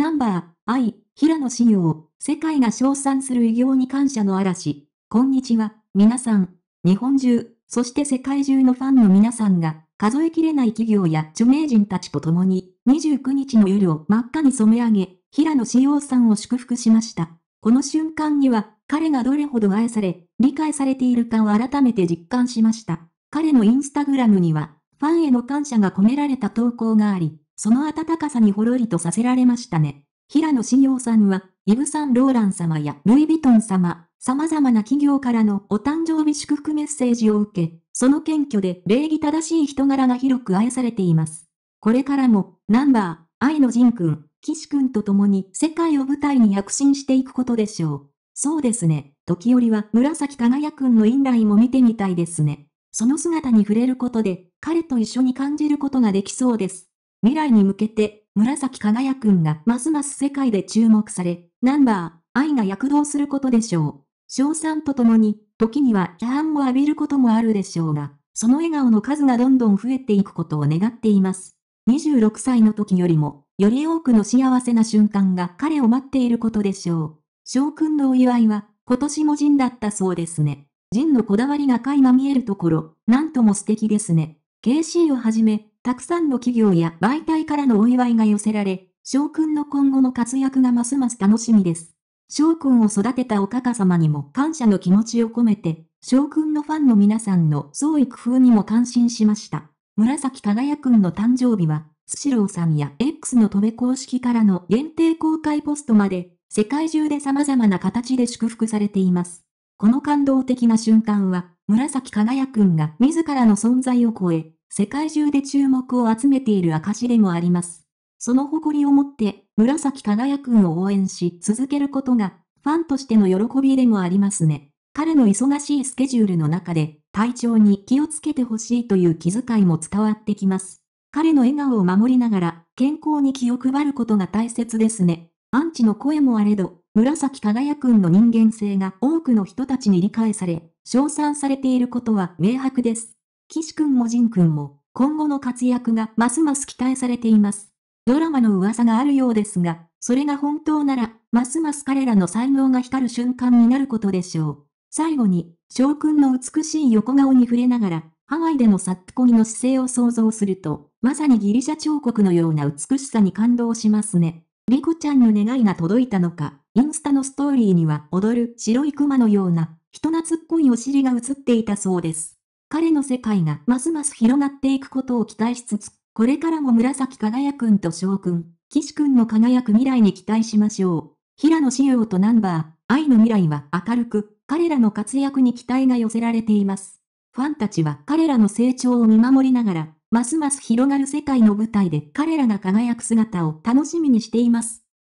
ナンバー、I、平野紫耀、世界が称賛する偉業に感謝の嵐。こんにちは、皆さん。日本中、そして世界中のファンの皆さんが、数えきれない企業や著名人たちと共に、29日の夜を真っ赤に染め上げ、平野紫耀さんを祝福しました。この瞬間には、彼がどれほど愛され、理解されているかを改めて実感しました。彼のインスタグラムには、ファンへの感謝が込められた投稿があり、その温かさにほろりとさせられましたね。平野志陽さんは、イブ・サン・ローラン様やルイ・ヴィトン様、様々な企業からのお誕生日祝福メッセージを受け、その謙虚で礼儀正しい人柄が広く愛されています。これからも、ナンバー、愛の仁君、岸君と共に世界を舞台に躍進していくことでしょう。そうですね。時折は紫輝くんの院内も見てみたいですね。その姿に触れることで、彼と一緒に感じることができそうです。未来に向けて、紫輝くんがますます世界で注目され、ナンバー、愛が躍動することでしょう。賞賛とともに、時には批判を浴びることもあるでしょうが、その笑顔の数がどんどん増えていくことを願っています。26歳の時よりも、より多くの幸せな瞬間が彼を待っていることでしょう。翔くんのお祝いは、今年も陣だったそうですね。陣のこだわりが垣間見えるところ、なんとも素敵ですね。KC をはじめ、たくさんの企業や媒体からのお祝いが寄せられ、翔くんの今後の活躍がますます楽しみです。翔くんを育てたおかか様にも感謝の気持ちを込めて、翔くんのファンの皆さんの創意工夫にも感心しました。紫輝くんの誕生日は、スシローさんや X の飛べ公式からの限定公開ポストまで、世界中で様々な形で祝福されています。この感動的な瞬間は、紫輝くんが自らの存在を超え、世界中で注目を集めている証でもあります。その誇りを持って、紫輝くんを応援し続けることが、ファンとしての喜びでもありますね。彼の忙しいスケジュールの中で、体調に気をつけてほしいという気遣いも伝わってきます。彼の笑顔を守りながら、健康に気を配ることが大切ですね。アンチの声もあれど、紫輝くんの人間性が多くの人たちに理解され、称賛されていることは明白です。岸くんも仁くんも、今後の活躍がますます期待されています。ドラマの噂があるようですが、それが本当なら、ますます彼らの才能が光る瞬間になることでしょう。最後に、翔くんの美しい横顔に触れながら、ハワイでのサッコギの姿勢を想像すると、まさにギリシャ彫刻のような美しさに感動しますね。リコちゃんの願いが届いたのか、インスタのストーリーには踊る白いクマのような、人懐っこいお尻が映っていたそうです。彼の世界がますます広がっていくことを期待しつつ、これからも紫輝くんと翔くん、岸くんの輝く未来に期待しましょう。平野紫耀とナンバー、愛の未来は明るく、彼らの活躍に期待が寄せられています。ファンたちは彼らの成長を見守りながら、ますます広がる世界の舞台で彼らが輝く姿を楽しみにしています。